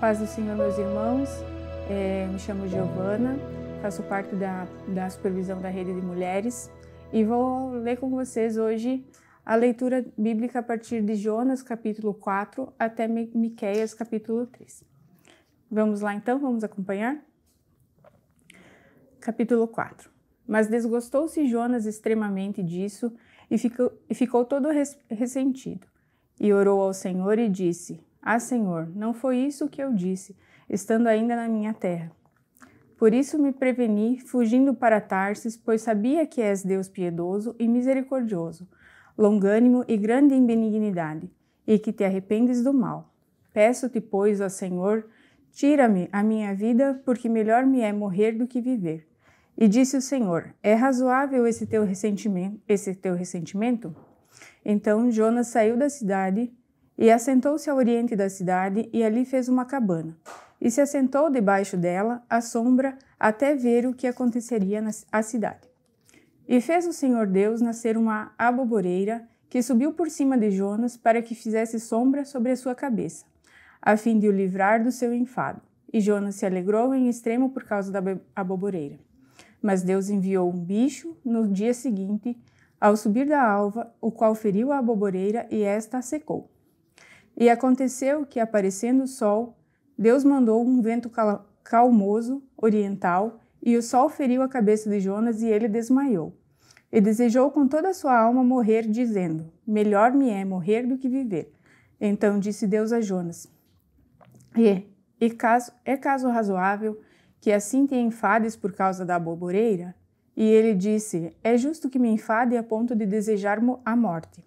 Paz do Senhor, meus irmãos. É, me chamo Giovana, faço parte da, da supervisão da Rede de Mulheres e vou ler com vocês hoje a leitura bíblica a partir de Jonas, capítulo 4, até Miquéias, capítulo 3. Vamos lá então, vamos acompanhar? Capítulo 4. Mas desgostou-se Jonas extremamente disso e ficou, e ficou todo ressentido. E orou ao Senhor e disse: ah, Senhor, não foi isso que eu disse, estando ainda na minha terra. Por isso me preveni, fugindo para Tarsis, pois sabia que és Deus piedoso e misericordioso, longânimo e grande em benignidade, e que te arrependes do mal. Peço-te, pois, ó Senhor, tira-me a minha vida, porque melhor me é morrer do que viver. E disse o Senhor: É razoável esse teu ressentimento? Esse teu ressentimento? Então Jonas saiu da cidade e assentou-se ao oriente da cidade, e ali fez uma cabana. E se assentou debaixo dela, à sombra, até ver o que aconteceria à cidade. E fez o Senhor Deus nascer uma aboboreira, que subiu por cima de Jonas, para que fizesse sombra sobre a sua cabeça, a fim de o livrar do seu enfado. E Jonas se alegrou em extremo por causa da aboboreira. Mas Deus enviou um bicho no dia seguinte, ao subir da alva, o qual feriu a aboboreira e esta a secou. E aconteceu que, aparecendo o sol, Deus mandou um vento cal calmoso, oriental, e o sol feriu a cabeça de Jonas e ele desmaiou. E desejou com toda a sua alma morrer, dizendo: Melhor me é morrer do que viver. Então disse Deus a Jonas: E, e caso, é caso razoável que assim te enfades por causa da boboreira? E ele disse: É justo que me enfade a ponto de desejar a morte.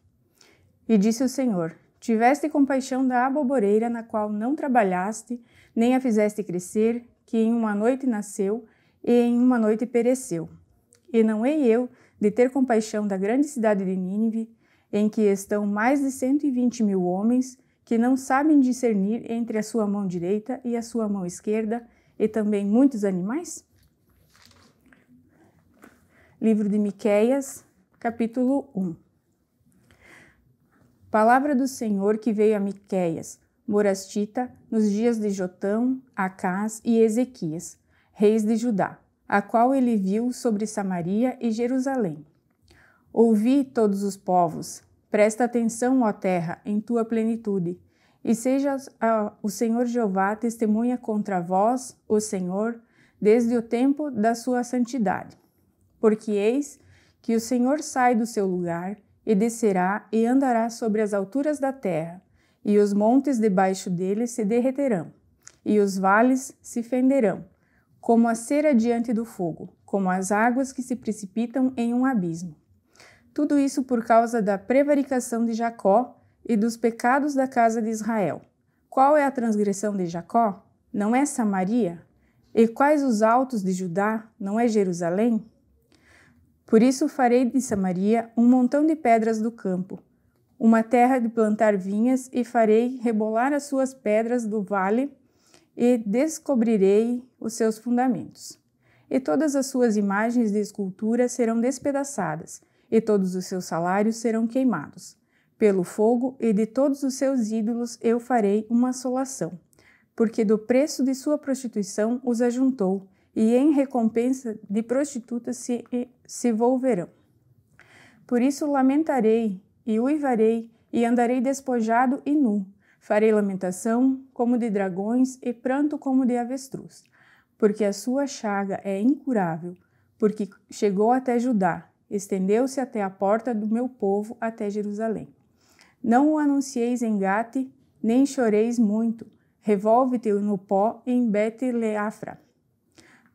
E disse o Senhor: Tiveste compaixão da aboboreira na qual não trabalhaste, nem a fizeste crescer, que em uma noite nasceu e em uma noite pereceu. E não hei eu de ter compaixão da grande cidade de Nínive, em que estão mais de cento e vinte mil homens, que não sabem discernir entre a sua mão direita e a sua mão esquerda, e também muitos animais? Livro de Miqueias, capítulo 1. Palavra do Senhor que veio a Miqueias, Morastita, nos dias de Jotão, Acás e Ezequias, reis de Judá, a qual ele viu sobre Samaria e Jerusalém. Ouvi todos os povos, presta atenção, ó terra, em tua plenitude, e seja ah, o Senhor Jeová testemunha contra vós, o Senhor, desde o tempo da sua santidade. Porque eis que o Senhor sai do seu lugar e descerá e andará sobre as alturas da terra, e os montes debaixo dele se derreterão, e os vales se fenderão, como a cera diante do fogo, como as águas que se precipitam em um abismo. Tudo isso por causa da prevaricação de Jacó e dos pecados da casa de Israel. Qual é a transgressão de Jacó? Não é Samaria? E quais os altos de Judá? Não é Jerusalém? Por isso farei de Samaria um montão de pedras do campo, uma terra de plantar vinhas, e farei rebolar as suas pedras do vale, e descobrirei os seus fundamentos. E todas as suas imagens de escultura serão despedaçadas, e todos os seus salários serão queimados. Pelo fogo e de todos os seus ídolos eu farei uma assolação, porque do preço de sua prostituição os ajuntou, e em recompensa de prostitutas se, se volverão. Por isso lamentarei e uivarei e andarei despojado e nu. Farei lamentação como de dragões e pranto como de avestruz, porque a sua chaga é incurável, porque chegou até Judá, estendeu-se até a porta do meu povo, até Jerusalém. Não o anuncieis em Gate, nem choreis muito. Revolve-te no pó em Bete-Leafra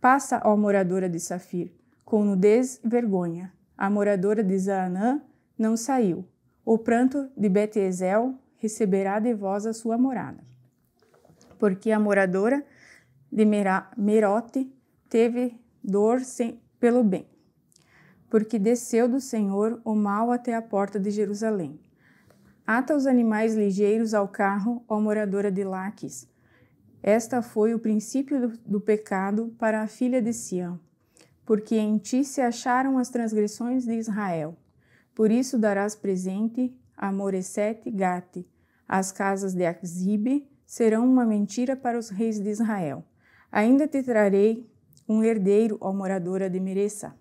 Passa, ó moradora de Safir, com nudez vergonha. A moradora de Zaanã não saiu. O pranto de Betezel receberá de vós a sua morada. Porque a moradora de Merote teve dor sem, pelo bem. Porque desceu do Senhor o mal até a porta de Jerusalém. Ata os animais ligeiros ao carro, ó moradora de Laques esta foi o princípio do, pecado para a filha de Sião, porque em ti se acharam as transgressões de Israel. Por isso darás presente a Moresete Gate. As casas de Azibe serão uma mentira para os reis de Israel. Ainda te trarei um herdeiro, ao moradora de Mereça.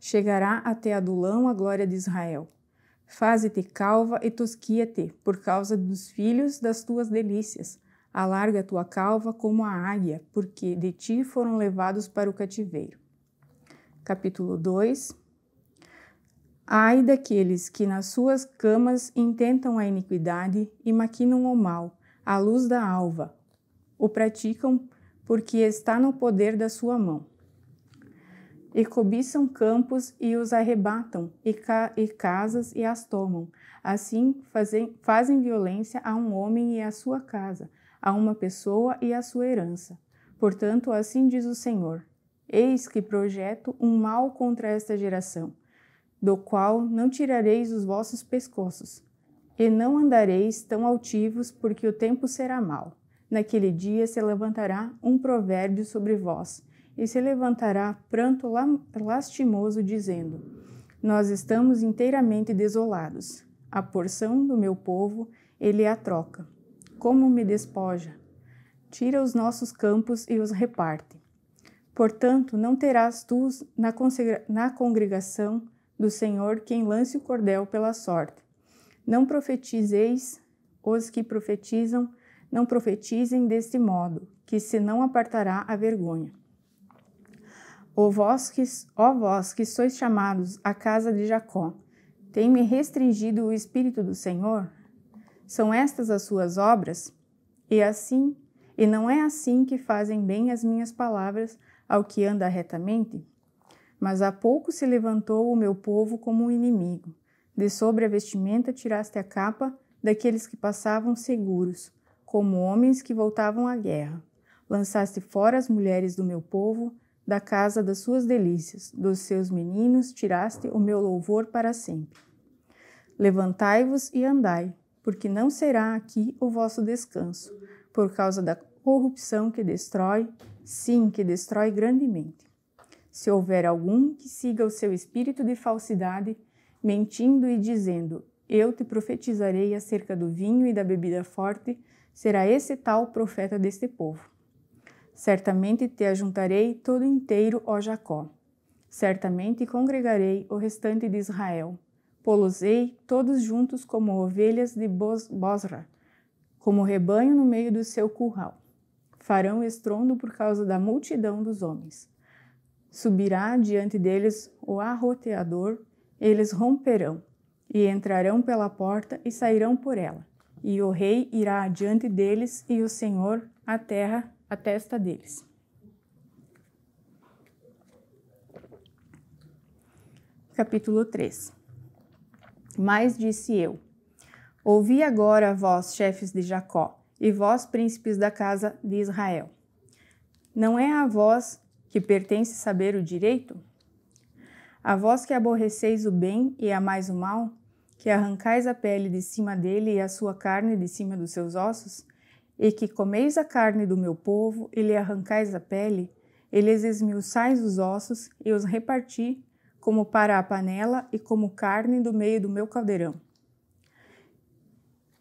Chegará até Adulão a glória de Israel. Faze-te calva e tosquia-te, por causa dos filhos das tuas delícias. Alarga tua calva como a águia, porque de ti foram levados para o cativeiro. Capítulo 2 Ai daqueles que nas suas camas intentam a iniquidade e maquinam o mal, à luz da alva. O praticam porque está no poder da sua mão. E cobiçam campos e os arrebatam, e, ca e casas e as tomam. Assim fazem, fazem violência a um homem e à sua casa a uma pessoa e à sua herança. Portanto, assim diz o Senhor: Eis que projeto um mal contra esta geração, do qual não tirareis os vossos pescoços, e não andareis tão altivos, porque o tempo será mau. Naquele dia se levantará um provérbio sobre vós, e se levantará pranto lastimoso, dizendo: Nós estamos inteiramente desolados. A porção do meu povo ele a troca como me despoja! Tira os nossos campos e os reparte. Portanto, não terás tu na congregação do Senhor quem lance o cordel pela sorte. Não profetizeis os que profetizam, não profetizem deste modo, que se não apartará a vergonha. Ó vós que, ó vós que sois chamados à casa de Jacó, tem-me restringido o Espírito do Senhor? São estas as suas obras? E assim, e não é assim que fazem bem as minhas palavras ao que anda retamente? Mas há pouco se levantou o meu povo como um inimigo. De sobre a vestimenta tiraste a capa daqueles que passavam seguros, como homens que voltavam à guerra. Lançaste fora as mulheres do meu povo, da casa das suas delícias, dos seus meninos tiraste o meu louvor para sempre. Levantai-vos e andai, porque não será aqui o vosso descanso, por causa da corrupção que destrói, sim, que destrói grandemente. Se houver algum que siga o seu espírito de falsidade, mentindo e dizendo: Eu te profetizarei acerca do vinho e da bebida forte, será esse tal profeta deste povo. Certamente te ajuntarei todo inteiro, ó Jacó. Certamente congregarei o restante de Israel. Polosei todos juntos como ovelhas de Bos Bosra, como rebanho no meio do seu curral. Farão estrondo por causa da multidão dos homens. Subirá diante deles o arroteador, eles romperão, e entrarão pela porta e sairão por ela. E o rei irá adiante deles, e o Senhor a terra a testa deles. Capítulo 3 mas disse eu: Ouvi agora vós, chefes de Jacó, e vós, príncipes da casa de Israel. Não é a vós que pertence saber o direito? A vós que aborreceis o bem e amais o mal, que arrancais a pele de cima dele e a sua carne de cima dos seus ossos, e que comeis a carne do meu povo e lhe arrancais a pele, e lhes esmiuçais os ossos e os reparti como para a panela e como carne do meio do meu caldeirão.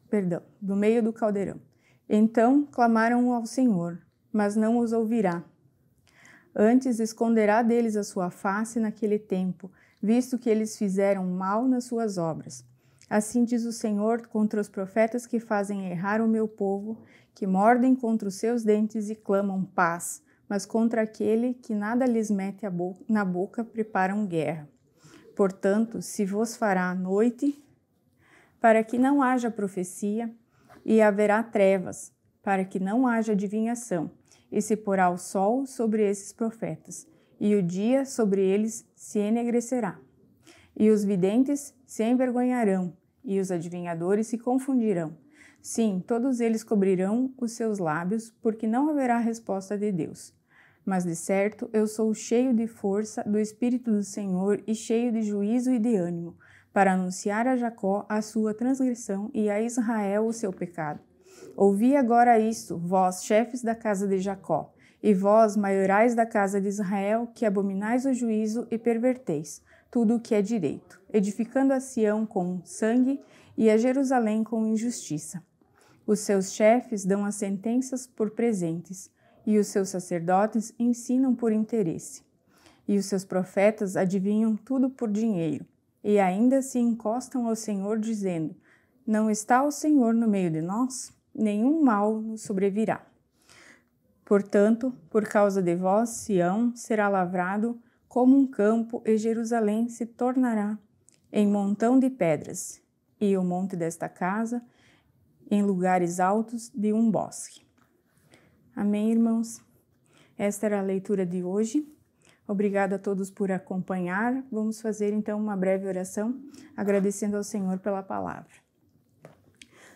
Perdão, do meio do caldeirão. Então clamaram ao Senhor, mas não os ouvirá. Antes esconderá deles a sua face naquele tempo, visto que eles fizeram mal nas suas obras. Assim diz o Senhor contra os profetas que fazem errar o meu povo, que mordem contra os seus dentes e clamam paz, mas contra aquele que nada lhes mete bo na boca preparam guerra. Portanto, se vos fará noite, para que não haja profecia, e haverá trevas, para que não haja adivinhação, e se porá o sol sobre esses profetas, e o dia sobre eles se enegrecerá. E os videntes se envergonharão, e os adivinhadores se confundirão. Sim, todos eles cobrirão os seus lábios, porque não haverá resposta de Deus. Mas de certo eu sou cheio de força do Espírito do Senhor e cheio de juízo e de ânimo, para anunciar a Jacó a sua transgressão e a Israel o seu pecado. Ouvi agora isto, vós, chefes da casa de Jacó, e vós, maiorais da casa de Israel, que abominais o juízo e perverteis tudo o que é direito, edificando a Sião com sangue e a Jerusalém com injustiça. Os seus chefes dão as sentenças por presentes, e os seus sacerdotes ensinam por interesse. E os seus profetas adivinham tudo por dinheiro, e ainda se encostam ao Senhor, dizendo: Não está o Senhor no meio de nós? Nenhum mal nos sobrevirá. Portanto, por causa de vós, Sião será lavrado como um campo, e Jerusalém se tornará em montão de pedras, e o monte desta casa em lugares altos de um bosque. Amém, irmãos? Esta era a leitura de hoje. Obrigada a todos por acompanhar. Vamos fazer então uma breve oração, agradecendo ao Senhor pela palavra.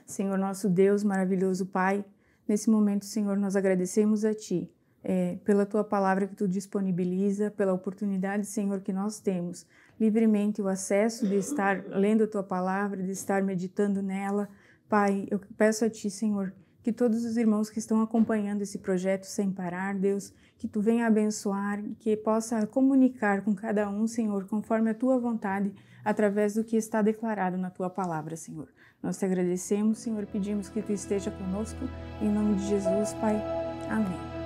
Senhor nosso Deus, maravilhoso Pai, nesse momento, Senhor, nós agradecemos a Ti é, pela Tua palavra que Tu disponibiliza, pela oportunidade, Senhor, que nós temos livremente o acesso de estar lendo a Tua palavra, de estar meditando nela Pai, eu peço a Ti, Senhor, que todos os irmãos que estão acompanhando esse projeto sem parar, Deus, que Tu venha abençoar, que possa comunicar com cada um, Senhor, conforme a Tua vontade, através do que está declarado na Tua palavra, Senhor. Nós te agradecemos, Senhor, pedimos que Tu esteja conosco, em nome de Jesus, Pai. Amém.